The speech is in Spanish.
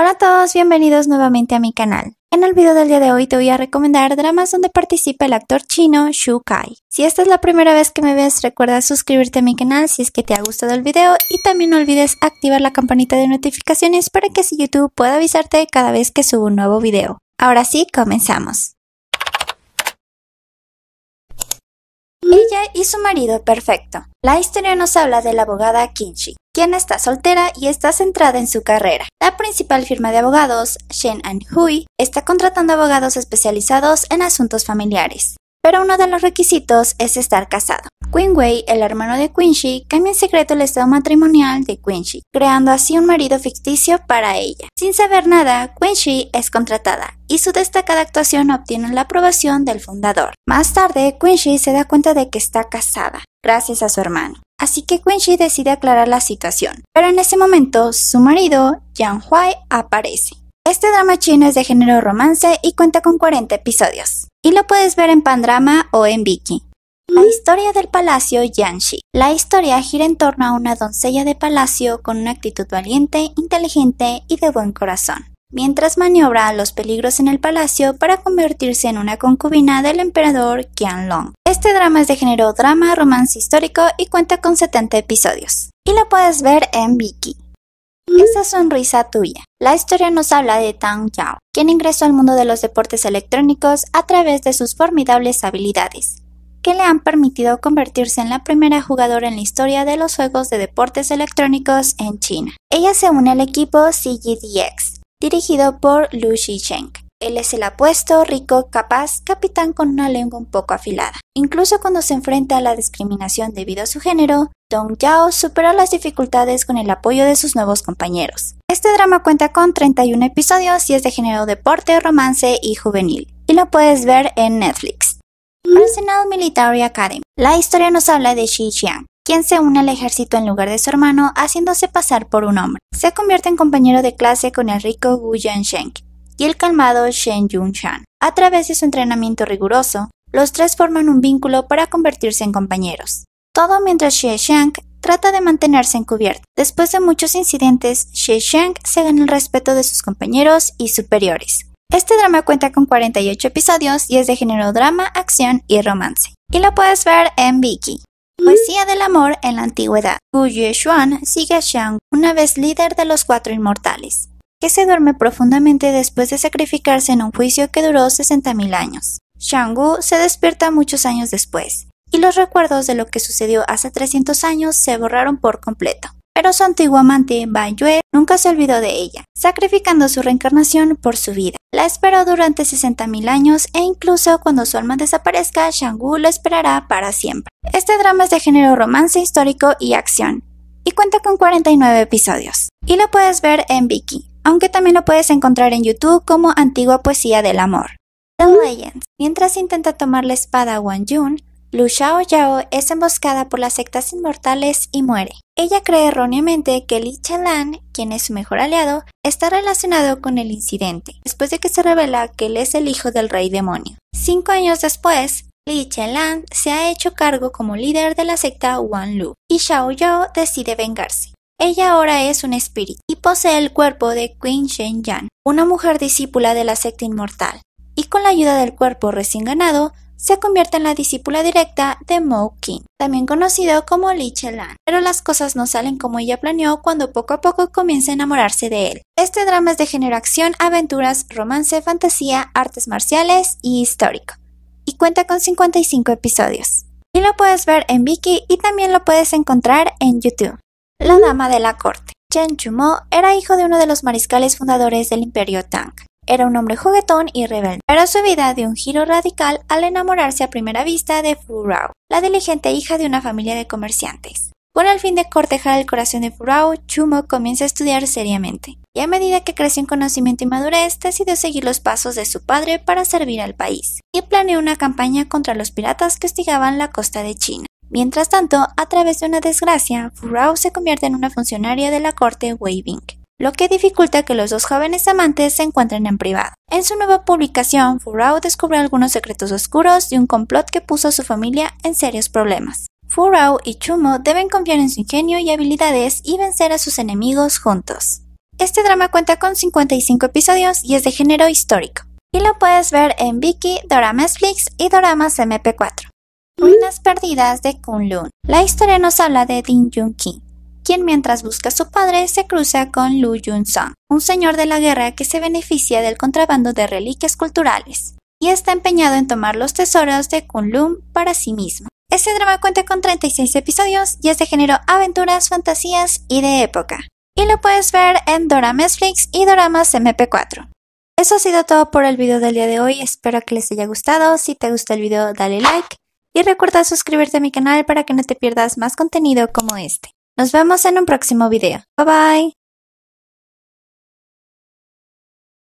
Hola a todos, bienvenidos nuevamente a mi canal. En el video del día de hoy te voy a recomendar dramas donde participa el actor chino Xu Kai. Si esta es la primera vez que me ves, recuerda suscribirte a mi canal si es que te ha gustado el video y también no olvides activar la campanita de notificaciones para que si YouTube pueda avisarte cada vez que subo un nuevo video. Ahora sí, comenzamos. y su marido perfecto. La historia nos habla de la abogada Kinshi, quien está soltera y está centrada en su carrera. La principal firma de abogados, Shen and Hui, está contratando abogados especializados en asuntos familiares pero uno de los requisitos es estar casado. Wei, el hermano de Quincy, cambia en secreto el estado matrimonial de Quincy, creando así un marido ficticio para ella. Sin saber nada, Quincy es contratada y su destacada actuación obtiene la aprobación del fundador. Más tarde, Quincy se da cuenta de que está casada, gracias a su hermano. Así que Quincy decide aclarar la situación, pero en ese momento su marido, Yang Huai, aparece. Este drama chino es de género romance y cuenta con 40 episodios y lo puedes ver en Pandrama o en Viki. La historia del palacio Yanshi. La historia gira en torno a una doncella de palacio con una actitud valiente, inteligente y de buen corazón, mientras maniobra los peligros en el palacio para convertirse en una concubina del emperador Qianlong. Este drama es de género drama, romance histórico y cuenta con 70 episodios. Y lo puedes ver en Viki. Esa sonrisa tuya. La historia nos habla de Tang Yao, quien ingresó al mundo de los deportes electrónicos a través de sus formidables habilidades, que le han permitido convertirse en la primera jugadora en la historia de los juegos de deportes electrónicos en China. Ella se une al equipo CGDX, dirigido por Lu Xicheng, él es el apuesto, rico, capaz, capitán con una lengua un poco afilada. Incluso cuando se enfrenta a la discriminación debido a su género, Dong Yao supera las dificultades con el apoyo de sus nuevos compañeros. Este drama cuenta con 31 episodios y es de género deporte, romance y juvenil, y lo puedes ver en Netflix. Arsenal Military Academy. La historia nos habla de Shi Xiang, quien se une al ejército en lugar de su hermano, haciéndose pasar por un hombre. Se convierte en compañero de clase con el rico Wu Yansheng, y el calmado Shen yun shan A través de su entrenamiento riguroso, los tres forman un vínculo para convertirse en compañeros. Todo mientras Xie Shang trata de mantenerse encubierto. Después de muchos incidentes, Xie Shang se gana el respeto de sus compañeros y superiores. Este drama cuenta con 48 episodios y es de género drama, acción y romance. Y lo puedes ver en Viki. Poesía del amor en la antigüedad. Gu Yue sigue a Xiang, una vez líder de los cuatro inmortales que se duerme profundamente después de sacrificarse en un juicio que duró 60.000 años. Shang-Gu se despierta muchos años después, y los recuerdos de lo que sucedió hace 300 años se borraron por completo. Pero su antiguo amante, Ban Yue, nunca se olvidó de ella, sacrificando su reencarnación por su vida. La esperó durante 60.000 años e incluso cuando su alma desaparezca, Shang-Gu lo esperará para siempre. Este drama es de género romance histórico y acción, y cuenta con 49 episodios. Y lo puedes ver en Viki, aunque también lo puedes encontrar en YouTube como Antigua Poesía del Amor. The Legends. Mientras intenta tomar la espada a Wang Yun, Lu Xiao Yao es emboscada por las sectas inmortales y muere. Ella cree erróneamente que Li Lan, quien es su mejor aliado, está relacionado con el incidente, después de que se revela que él es el hijo del rey demonio. Cinco años después, Li Lan se ha hecho cargo como líder de la secta Wan Lu, y Xiao Yao decide vengarse. Ella ahora es un espíritu y posee el cuerpo de Queen Shen Yan, una mujer discípula de la secta inmortal, y con la ayuda del cuerpo recién ganado, se convierte en la discípula directa de Mo Qin, también conocido como Li Lan. Pero las cosas no salen como ella planeó cuando poco a poco comienza a enamorarse de él. Este drama es de género acción, aventuras, romance, fantasía, artes marciales y histórico. Y cuenta con 55 episodios. Y lo puedes ver en Viki y también lo puedes encontrar en YouTube la dama de la corte. Chen Chumo era hijo de uno de los mariscales fundadores del imperio Tang. Era un hombre juguetón y rebelde, pero su vida dio un giro radical al enamorarse a primera vista de Fu Rao, la diligente hija de una familia de comerciantes. Con el fin de cortejar el corazón de Fu Rao, Chumo comienza a estudiar seriamente, y a medida que creció en conocimiento y madurez, decidió seguir los pasos de su padre para servir al país, y planeó una campaña contra los piratas que hostigaban la costa de China. Mientras tanto, a través de una desgracia, Furao se convierte en una funcionaria de la corte Waving, lo que dificulta que los dos jóvenes amantes se encuentren en privado. En su nueva publicación, Furao descubre algunos secretos oscuros y un complot que puso a su familia en serios problemas. Furao y Chumo deben confiar en su ingenio y habilidades y vencer a sus enemigos juntos. Este drama cuenta con 55 episodios y es de género histórico. Y lo puedes ver en Viki, Doramas y Doramas MP4. Ruinas perdidas de Kunlun. La historia nos habla de Din Jun Ki, quien mientras busca a su padre se cruza con Lu Yun Sang, un señor de la guerra que se beneficia del contrabando de reliquias culturales y está empeñado en tomar los tesoros de Kunlun para sí mismo. Este drama cuenta con 36 episodios y es de género aventuras, fantasías y de época. Y lo puedes ver en Doramasflix y Doramas MP4. Eso ha sido todo por el video del día de hoy, espero que les haya gustado, si te gusta el video dale like y recuerda suscribirte a mi canal para que no te pierdas más contenido como este. Nos vemos en un próximo video. Bye bye.